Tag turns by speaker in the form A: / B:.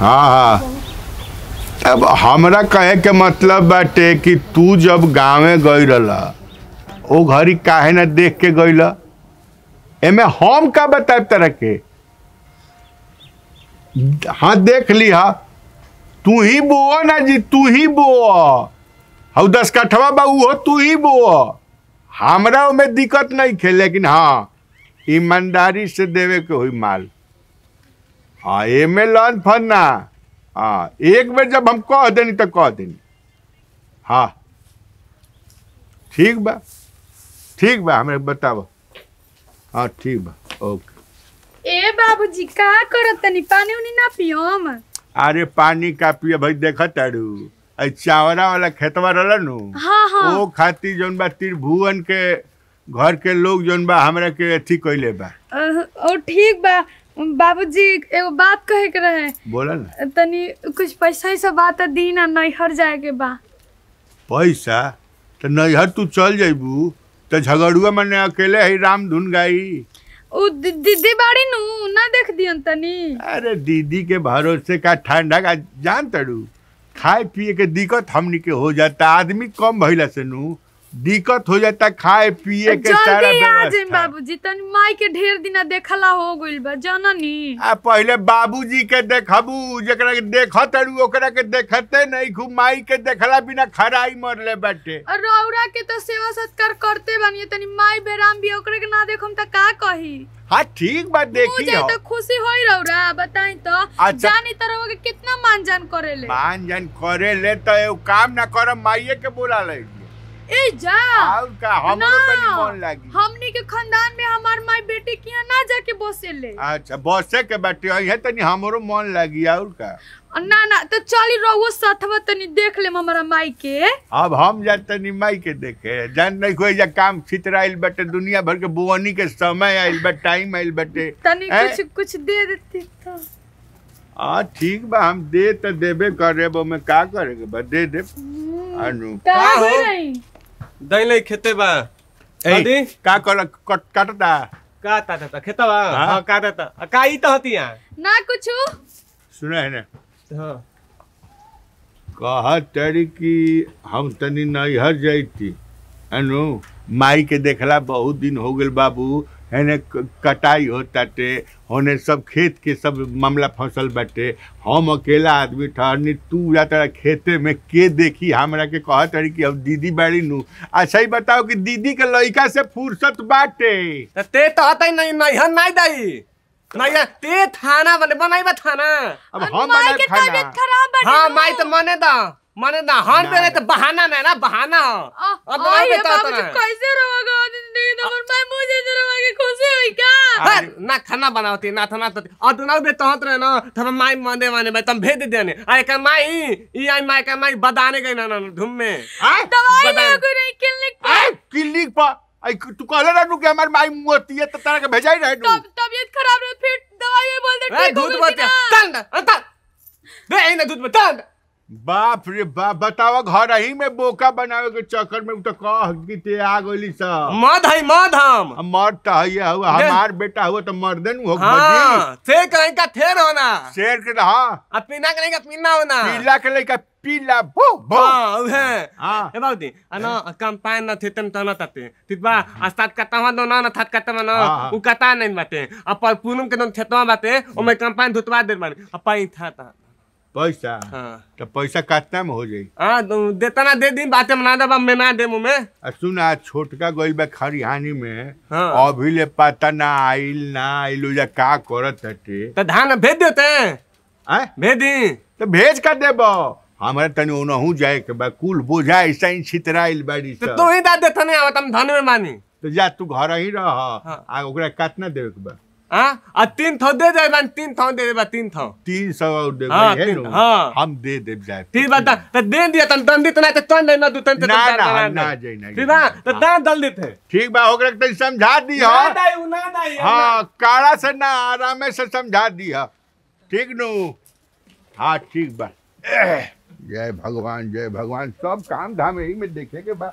A: हाँ हाँ अब हमरा कहे के मतलब बाटे कि तू जब गावे गई रहला ओ घड़ी काहे ना देख के ला एमे हम का बताए तरह के हाँ देख लिहा तू ही बो ना जी तू ही बो हऊ दस कठवा बाबू हो तू ही बो हमारा में दिक्कत नहीं खे लेकिन हाँ ईमानदारी से देवे के हुई माल हाँ ए में लॉन फरना हाँ एक बार जब हम कह देनी तो कह देनी हाँ ठीक बा ठीक बा हमें बताओ हाँ ठीक बा ओके
B: ए बाबूजी का करो तनी पानी उनी ना पियो हम
A: अरे पानी का पियो भाई देखा तारू चावरा वाला खेतवा रहा नु हाँ हाँ। वो खाती जोन बा त्रिभुवन के घर के लोग जोन बा हमरा के अथी कैले बा
B: ओ ठीक बा बाबूजी एगो बात कहे के रहे बोलन तनी कुछ पैसा से बात दी ना नैहर जाए के बा
A: पैसा तो नैहर तू चल जेबू तो झगड़ुआ मने अकेले है राम धुन गाई
B: ओ दीदी बाड़ी नु ना देख दियन तनी
A: अरे दीदी के भरोसे का ठंडा का जान तड़ू खाए पिए के दिक्कत हमनी के हो जाता आदमी कम भइला से नू दिक्कत हो जाता खाए पिए के सारा जल्दी आ
B: बाबूजी तन माई के ढेर दिन देखला हो गइल बा जननी आ पहले बाबूजी के देखबू
A: जकरा के देखत अड़ू ओकरा के देखते नहीं खूब माई के देखला बिना खराई मरले बैठे
B: और रौरा के तो सेवा सत्कार करते बानी तनी माई बेराम भी ओकरे के ना देखम त का कही
A: हां ठीक बात देखी मुझे तो
B: खुशी होई रौरा बताई तो अच्छा जानी तरह के कितना मान जान करेले मान
A: जान करेले त काम ना करम माई के बोला ले
B: ए जा का हमरे लागी हमनी के खानदान में हमार माय बेटी किया ना जाके बसे ले
A: अच्छा बसे के बेटी है तनी हमरो मन लागी और का
B: ना ना तो चली रहो साथवा तनी देख ले हमरा माई के
A: अब हम जा तनी माई के देखे जान नहीं कोई जा काम छितराइल बटे दुनिया भर के बुआनी के समय आइल बट टाइम आइल बटे तनी कुछ
B: कुछ दे देती तो
A: आ ठीक बा हम दे तो देबे करे में का करे के बा दे दे हम्म, अनु का
C: हो रही दैले खेते बा
A: ए का कर कट काटता
C: का काटता खेता बा हां हाँ,
A: काटता का ई तो हतिया ना कुछ सुना है ना हां कहा तेरी कि हम तनी नैहर जाती अनु माई के देखला बहुत दिन हो गए बाबू है कटाई होता टे होने सब खेत के सब मामला फसल बटे हम अकेला आदमी ठहरनी तू जाता खेते में के देखी हमरा के कह तरी कि अब दीदी बाड़ी नू अच्छा ही बताओ कि दीदी के लड़का से फुर्सत बाटे ते तो आता ही नहीं नहीं हम नहीं दाई
C: नहीं ते थाना बने बनाई बा थाना अब हम बनाई खाना हां माई तो मने दा मने दा हन पे तो बहाना ना बहाना अब
B: बनाई बता कैसे रोगा
C: ना खाना बनावती ना थाना तो और दुनाव बे तहत रहे ना थम तो माई माने माने भाई तुम भेज देने अरे का माई ई आई माई का माई बदाने गई ना ना धूम में हां
A: दवाई ले
B: कोई नहीं क्लिनिक
A: पर क्लिनिक पर आई तू कहले ना तो के हमार माई मोती है त तारा के भेजाई रहे तब
B: तबीयत खराब रहे फिर दवाई बोल दे ठीक हो दूध बता तंड तंड
A: दे ना दूध बता बाप रे बाप बताओ घर ही में बोका बनावे के चक्कर में तो कह ते आ गई स मद है मद हम मर त है ये हमार बेटा हुआ तो मर्दन हो हाँ, से कहीं का थे रहना शेर के हाँ आ पीना के लड़का पीना होना पीला के लेके पीला बो बो हां है हाँ ये
C: बाबू अनो हाँ। कम पान न थे तुम तो ना तते तितबा अस्तात हाँ। कता न न ना थात कता न हाँ, उ कता नहीं बाटे अपन पर पूनम के न थेतवा बाटे ओ मैं कम पान धुतवा देर बाटे अपन था था
A: पैसा हाँ। तो पैसा कितना में हो जाई
C: हाँ, तो देता ना दे दी बातें मना दे बाप ना दे मुँह
A: में छोटका बा खरिहानी में हाँ। अभी ले पता ना आइल ना आइल का करत हटे तो धान भेज देते हैं हाँ? भेज दी तो भेज कर देबो हमारे तनी ओनहू जाए के बा कुल बोझा ऐसा छितराइल बाड़ी तो तू
C: ही दा आवत हम धन में मानी तो जा तू घर ही रह हाँ। आ ओकरा कितना देवे के बा आ तीन थौ दे दे बन तीन थौ दे दे तीन थौ तीन सौ दे हां तीन हां
A: हम दे दे जाए
C: ठीक बता तो दे दिया तन दंडित ना तो तन ना दू तन ना ना ना
A: जई ना ठीक बा तो दान दल देते ठीक बा ओकरा तई समझा दी हो ना दाई
C: ना दाई हां
A: काला से ना आराम से समझा दी हो ठीक नु हां ठीक बा जय भगवान जय भगवान सब काम धाम यही में देखे के बा